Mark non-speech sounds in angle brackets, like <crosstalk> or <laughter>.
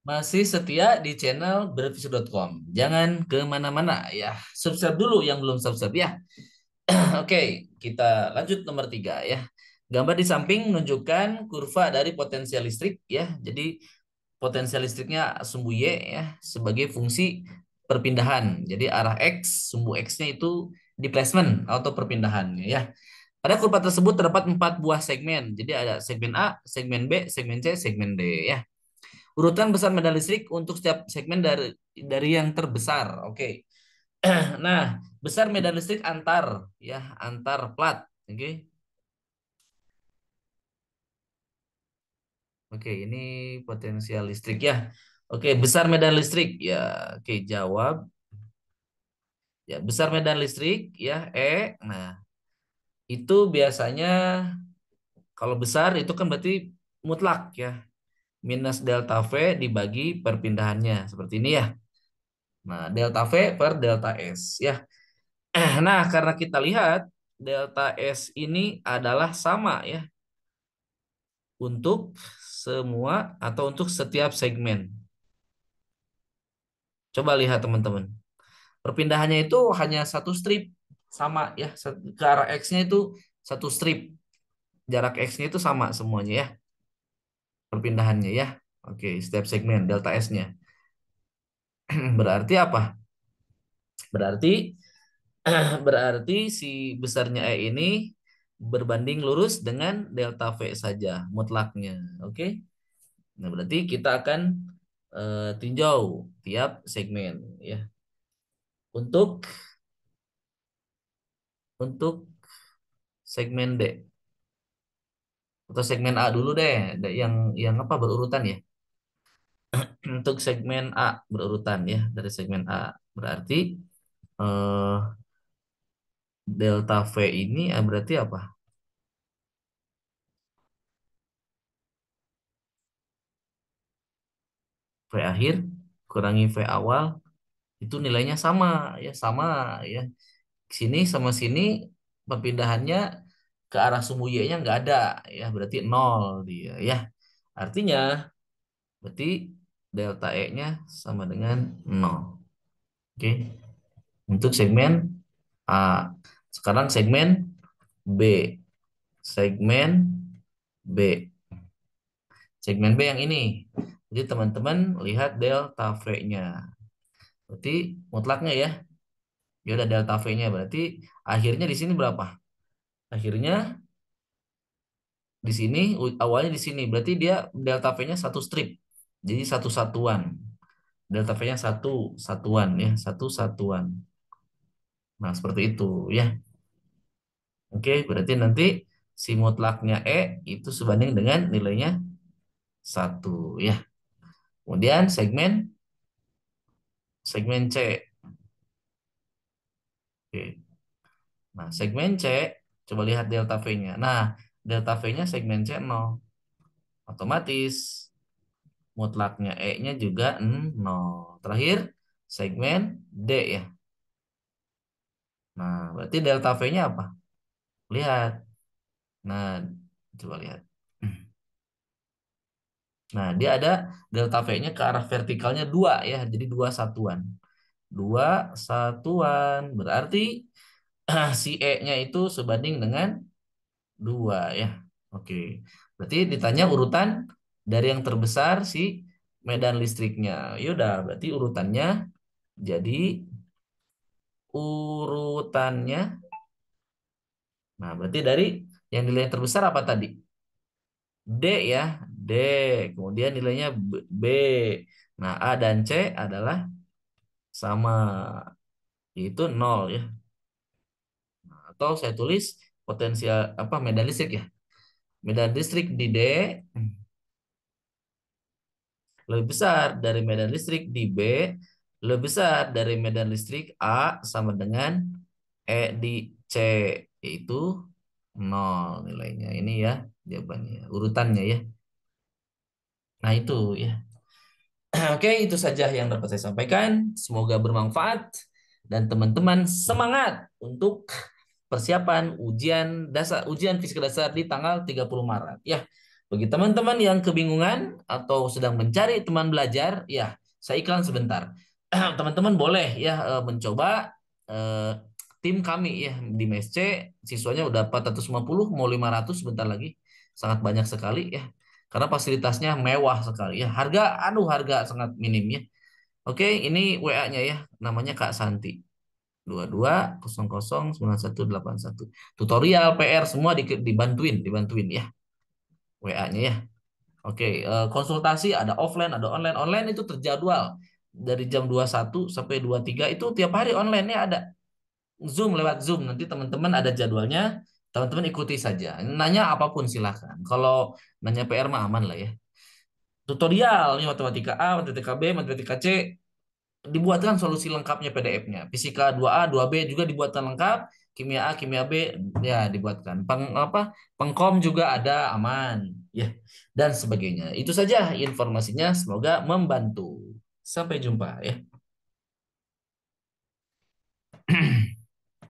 Masih setia di channel berfisur.com. Jangan kemana-mana ya. Subscribe dulu yang belum subscribe ya. <clears throat> Oke, okay, kita lanjut nomor tiga ya. Gambar di samping menunjukkan kurva dari potensial listrik ya. Jadi potensial listriknya sumbu Y ya sebagai fungsi perpindahan. Jadi arah X, sumbu X-nya itu displacement atau perpindahannya ya. Pada kurva tersebut terdapat empat buah segmen. Jadi ada segmen A, segmen B, segmen C, segmen D ya urutan besar medali listrik untuk setiap segmen dari dari yang terbesar. Oke. Okay. <clears throat> nah, besar medali listrik antar ya, antar plat. Oke. Okay. Oke, okay, ini potensial listrik ya. Oke, okay, besar medan listrik ya. Oke, okay, jawab. Ya, besar medan listrik ya E. Nah, itu biasanya kalau besar itu kan berarti mutlak ya minus delta V dibagi perpindahannya. Seperti ini ya. Nah, delta V per delta S ya. <clears throat> Nah, karena kita lihat delta S ini adalah sama ya. Untuk semua atau untuk setiap segmen. Coba lihat teman-teman. Perpindahannya itu hanya satu strip sama ya ke arah x-nya itu satu strip. Jarak x-nya itu sama semuanya ya perpindahannya ya. Oke, setiap segmen delta S-nya. <clears throat> berarti apa? Berarti <clears throat> berarti si besarnya E ini berbanding lurus dengan delta V saja mutlaknya. Oke. Nah, berarti kita akan uh, tinjau tiap segmen ya. Untuk untuk segmen D atau segmen A dulu deh yang yang apa berurutan ya <clears throat> untuk segmen A berurutan ya dari segmen A berarti eh, delta V ini eh, berarti apa V akhir kurangi V awal itu nilainya sama ya sama ya sini sama sini perpindahannya ke arah sumbu y-nya nggak ada ya berarti nol dia ya artinya berarti delta e-nya sama dengan nol oke untuk segmen a sekarang segmen b segmen b segmen b yang ini jadi teman-teman lihat delta v-nya berarti mutlaknya ya ya udah delta v-nya berarti akhirnya di sini berapa Akhirnya di sini awalnya di sini berarti dia delta V-nya satu strip. Jadi satu satuan. Delta V-nya satu satuan ya, satu satuan. Nah, seperti itu ya. Oke, berarti nanti si mutlaknya E itu sebanding dengan nilainya satu ya. Kemudian segmen segmen C. Oke. Nah, segmen C Coba lihat delta V-nya. Nah, delta V-nya segmen C 0. Otomatis mutlaknya E-nya juga 0. Terakhir, segmen D ya. Nah, berarti delta V-nya apa? Lihat. Nah, coba lihat. Nah, dia ada delta V-nya ke arah vertikalnya 2 ya. Jadi dua satuan. Dua satuan. Berarti <clears throat> si E-nya itu sebanding dengan 2 ya. Oke. Berarti ditanya urutan dari yang terbesar si medan listriknya. Yaudah, berarti urutannya jadi urutannya Nah, berarti dari yang nilai terbesar apa tadi? D ya, D. Kemudian nilainya B. Nah, A dan C adalah sama. Itu 0 ya atau saya tulis potensial apa medan listrik ya. Medan listrik di D lebih besar dari medan listrik di B, lebih besar dari medan listrik A sama dengan E di C, yaitu nol nilainya. Ini ya jawabannya, urutannya ya. Nah itu ya. <clears throat> Oke, itu saja yang dapat saya sampaikan. Semoga bermanfaat dan teman-teman semangat untuk persiapan ujian dasar ujian fisika dasar di tanggal 30 Maret. Ya, bagi teman-teman yang kebingungan atau sedang mencari teman belajar, ya, saya iklan sebentar. <clears throat> teman-teman boleh ya eh, mencoba eh, tim kami ya di MSC siswanya udah 450 mau 500 sebentar lagi. Sangat banyak sekali ya. Karena fasilitasnya mewah sekali ya. Harga aduh harga sangat minim ya. Oke, ini WA-nya ya. Namanya Kak Santi satu Tutorial, PR semua dibantuin, dibantuin ya. WA-nya ya. Oke, eh, konsultasi ada offline, ada online. Online itu terjadwal dari jam 21 sampai 23 itu tiap hari online-nya ada. Zoom lewat Zoom nanti teman-teman ada jadwalnya, teman-teman ikuti saja. Nanya apapun silahkan. Kalau nanya PR mah aman lah ya. Tutorial ini matematika A, matematika B, matematika C, dibuatkan solusi lengkapnya PDF-nya. Fisika 2A, 2B juga dibuatkan lengkap, kimia A, kimia B ya dibuatkan. Peng apa? Pengkom juga ada aman, ya. Dan sebagainya. Itu saja informasinya, semoga membantu. Sampai jumpa ya. <clears throat>